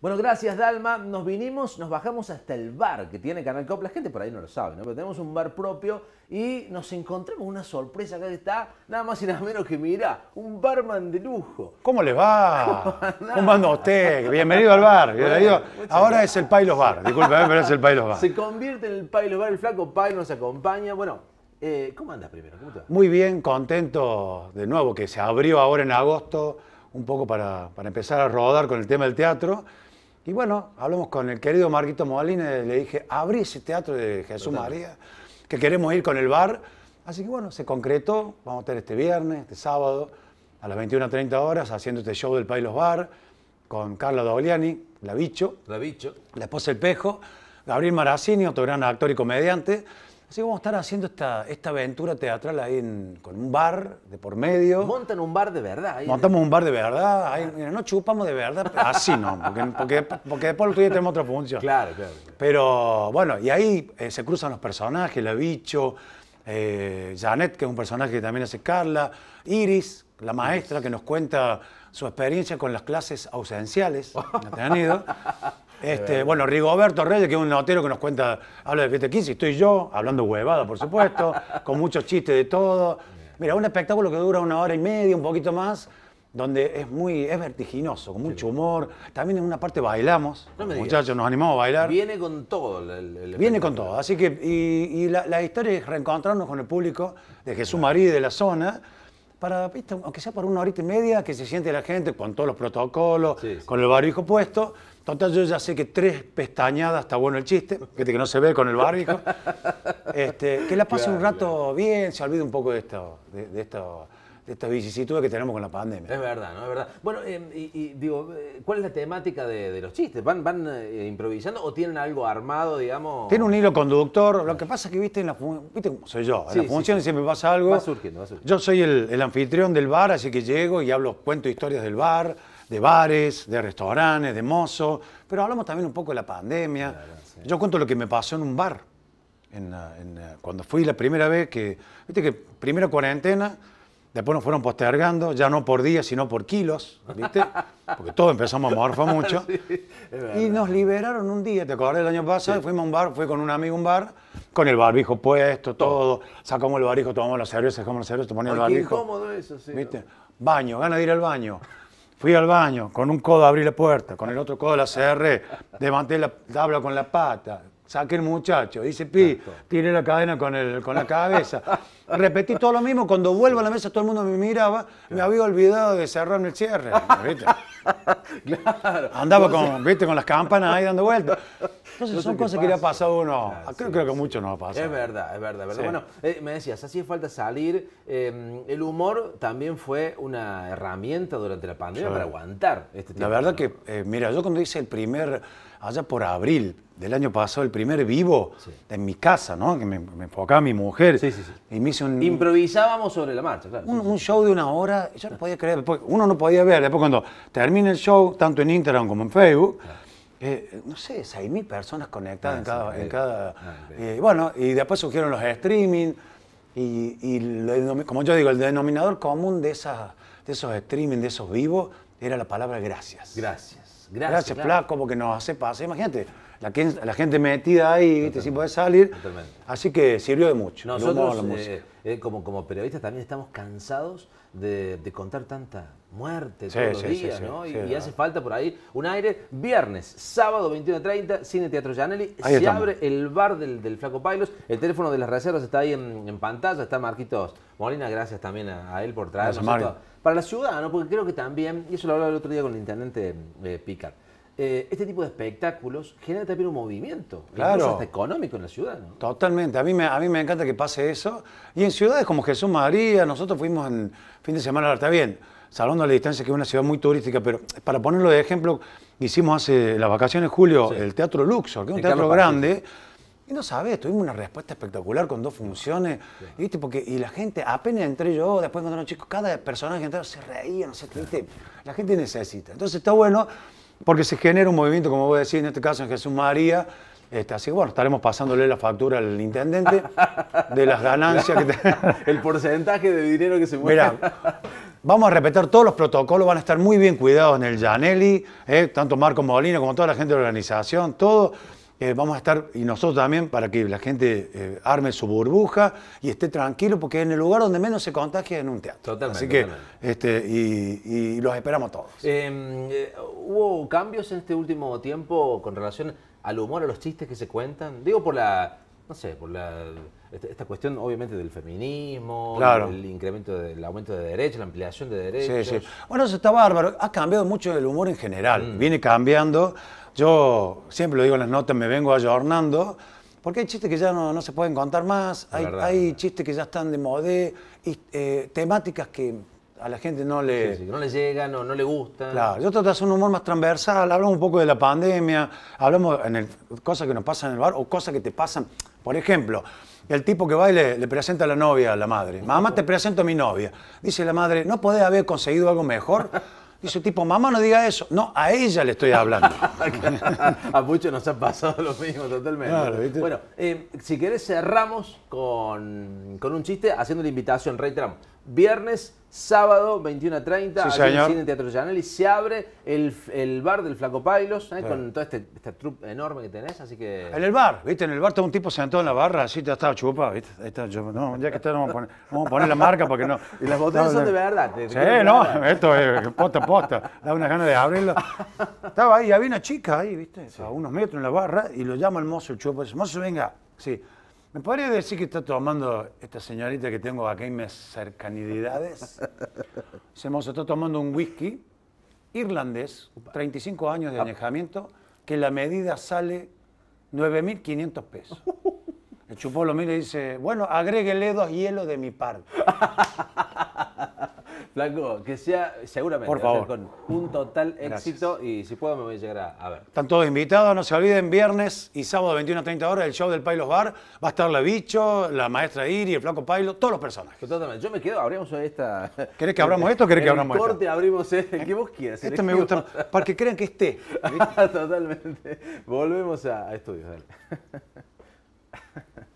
Bueno, gracias Dalma. Nos vinimos, nos bajamos hasta el bar que tiene Canal Cop. La gente por ahí no lo sabe, ¿no? Pero tenemos un bar propio y nos encontramos una sorpresa. Acá está, nada más y nada menos que, mira, un barman de lujo. ¿Cómo le va? ¿Cómo anda usted? Bienvenido al bar. Ahora es el Pailos Bar. Disculpe, ¿eh? pero es el Pailos Bar. Se convierte en el Pailos Bar. El flaco Pai nos acompaña. Bueno, eh, ¿Cómo andas primero? ¿Cómo Muy bien, contento de nuevo que se abrió ahora en agosto un poco para, para empezar a rodar con el tema del teatro y bueno, hablamos con el querido Marquito Molina, le dije, abrí ese teatro de Jesús María, que queremos ir con el bar. Así que bueno, se concretó, vamos a tener este viernes, este sábado, a las 21.30 horas, haciendo este show del País Los Bar, con Carla Dogliani, la bicho. La bicho. esposa del Pejo, Gabriel Maracini, otro gran actor y comediante. Así que vamos a estar haciendo esta, esta aventura teatral ahí en, con un bar de por medio. Montan un bar de verdad. Ahí Montamos un bar de verdad. no chupamos de verdad, así no, porque, porque, después el tuyo tenemos otra función. Claro, claro. Pero bueno, y ahí eh, se cruzan los personajes, la bicho, eh, Janet, que es un personaje que también hace Carla, Iris, la maestra que nos cuenta su experiencia con las clases ausenciales que ha tenido. Este, eh, bueno, Rigoberto Reyes, que es un notero que nos cuenta, habla de Fiesta y estoy yo, hablando huevada, por supuesto, con muchos chistes de todo. Mira, un espectáculo que dura una hora y media, un poquito más, donde es muy, es vertiginoso, con mucho humor. También en una parte bailamos, muchachos, nos animamos a bailar. Viene con todo el, el Viene con todo, así que, y, la, la, historia es reencontrarnos con el público de Jesús María de la zona, para, aunque sea por una horita y media, que se siente la gente con todos los protocolos, con el barbijo puesto. Total, yo ya sé que tres pestañadas, está bueno el chiste, que, que no se ve con el barbijo. Este, que la pase un rato bien, se olvide un poco de esto, de esto de estas vicisitudes que tenemos con la pandemia. Es verdad, ¿no? Es verdad. Bueno, em, y, digo, eh, ¿cuál es la temática de, los chistes? ¿Van, van eh, improvisando o tienen algo armado, digamos? Tiene un hilo conductor. Lo que pasa es que, viste, en la viste soy yo. En la función, funciones siempre pasa algo. Va surgiendo, va surgiendo. Yo soy el, anfitrión del bar, así que llego y hablo, cuento historias del bar, de bares, de restaurantes, de mozos. Pero hablamos también un poco de la pandemia. yo cuento lo que me pasó en un bar. cuando fui la primera vez que, viste que primera cuarentena, Después nos fueron postergando, ya no por días, sino por kilos, ¿viste? Porque todos empezamos a morfar mucho. y nos liberaron un día, ¿te acordás del año pasado? Fuimos a un bar, fui con un amigo a un bar, con el barbijo puesto, todo. Sacamos el barbijo, tomamos la cerveza, sacamos la cerveza, poníamos el barbijo. incómodo eso, sí. ¿Viste? Baño, gana de ir al baño. Fui al baño, con un codo abrí la puerta, con el otro codo la cerré, levanté la tabla con la pata, Saque el muchacho. Dice Pi, tiene la cadena con, el, con la cabeza. Repetí todo lo mismo. Cuando vuelvo a la mesa, todo el mundo me miraba. Me había olvidado de cerrarme el cierre. Andaba con, ¿viste? con las campanas ahí dando vueltas. Entonces, son cosas que le ha pasado a uno. Ah, creo, que mucho no ha pasado. Es verdad, es verdad. verdad. Bueno, eh, me decías, hacía falta salir. Em, el humor también fue una herramienta durante la pandemia para aguantar este tiempo. La verdad que, eh, mira, yo cuando hice el primer allá por abril del año pasado, el primer vivo en mi casa, ¿no? Que me, enfocaba mi mujer. Sí, Improvisábamos sobre la marcha, claro. Un, show de una hora, yo no podía creer, uno no podía ver. Después cuando termina el show, tanto en Instagram como en Facebook, eh, eh, no sé, 6.000 personas conectadas ah, en cada... Eh, ah, bueno, y después surgieron los streaming, y, como yo digo, el denominador común de, de esos streaming, de esos vivos, era la palabra gracias. Gracias. Gracias, Flaco, porque nos hace pase. Imagínate, la, gente metida ahí, ¿viste? sin poder salir. Así que sirvió de mucho. Nosotros, eh, eh, como, periodistas, también estamos cansados de, contar tanta muerte todos los días, ¿no? y, hace falta por ahí un aire. Viernes, sábado 21.30, Cine Teatro Gianelli. se abre el bar del, Flaco Pailos. El teléfono de las reservas está ahí en, pantalla. Está Marquitos Molina. Gracias también a, él por traernos para la ciudad, ¿no? Porque creo que también, y eso lo hablaba el otro día con el intendente eh, eh, este tipo de espectáculos genera también un movimiento, claro. económico en la ciudad. ¿no? Totalmente, a mí, me, a mí me encanta que pase eso. Y en ciudades como Jesús María, nosotros fuimos en fin de semana, está bien, salvando la distancia que es una ciudad muy turística, pero para ponerlo de ejemplo, hicimos hace las vacaciones de julio el Teatro Luxor, que es un teatro grande. Y no sabes, tuvimos una respuesta espectacular con dos funciones. Y, Porque, y la gente, apenas entré yo, después cuando los chicos, cada personaje que entró se reía, no sé, qué la gente necesita. Entonces está bueno porque se genera un movimiento, como voy a decir en este caso en Jesús María. Este, así que bueno, estaremos pasándole la factura al intendente de las ganancias que El porcentaje de dinero que se mueve. vamos a respetar todos los protocolos, van a estar muy bien cuidados en el Janelli, eh, tanto Marco Molina como toda la gente de la organización, todo. Eh, vamos a estar, y nosotros también, para que la gente eh, arme su burbuja y esté tranquilo, porque es en el lugar donde menos se contagia en un teatro. Totalmente. Así que, este, y, los esperamos todos. Em, ¿Hubo cambios en este último tiempo con relación al humor, a los chistes que se cuentan? Digo por la, no sé, por la, este, esta, cuestión obviamente del feminismo, el incremento del aumento de derechos, la ampliación de derechos. Sí, sí. Bueno, eso está bárbaro. Ha cambiado mucho el humor en general. Mm. Viene cambiando. Yo siempre lo digo en las notas, me vengo ayornando. Porque hay chistes que ya no, se pueden contar más, hay, chistes que ya están de moda y, eh, temáticas que, a la gente no le... no le llega, no, no le gusta. Claro, yo trato de hacer un humor más transversal, hablamos un poco de la pandemia, hablamos en el, cosas que nos pasan en el bar o cosas que te pasan. Por ejemplo, el tipo que va y le, presenta a la novia a la madre. Mamá, te presento a mi novia. Dice la madre, ¿no podés haber conseguido algo mejor? Dice el tipo, mamá no diga eso. No, a ella le estoy hablando. a muchos nos ha pasado lo mismo totalmente. bueno, eh, si querés cerramos con, con, un chiste haciendo la invitación, Rey Tram viernes, sábado, 21 a 30, en el Teatro Llanelli, y se abre el, el, bar del Flaco Pailos, ¿eh? con todo este, este trupe enorme que tenés, así que... En el bar, ¿viste? En el bar todo un tipo sentado en la barra, así te estaba chupa, ¿viste? Ahí está, yo, no, ya que está, vamos a poner, vamos a poner la marca porque no... Y las botellas son de verdad. sí, no, esto es posta posta, da una gana de abrirlo. estaba ahí, había una chica ahí, ¿viste? A unos metros en la barra, y lo llama el mozo, el chupa, dice, mozo, venga, sí... ¿Me podría decir que está tomando esta señorita que tengo aquí en mis cercanidades? Se mozo, está tomando un whisky irlandés, 35 años de añejamiento, ah. que la medida sale 9.500 pesos. El chupolo lo mira y dice, bueno, agréguele dos hielos de mi parte. Flaco, que sea seguramente Por favor. con un total éxito y si puedo me voy a llegar a, ver. Están todos invitados, no se olviden, viernes y sábado 21 a 30 horas el show del Pailos Bar. Va a estar la Bicho, la maestra Iri, el Flaco Pailo, todos los personajes. Totalmente. Yo me quedo, abrimos esta. ¿Querés que abramos esto o querés que abramos esto? corte abrimos este, el que vos quieras. Este me gusta, para que crean que esté. Totalmente. Volvemos a, a estudios,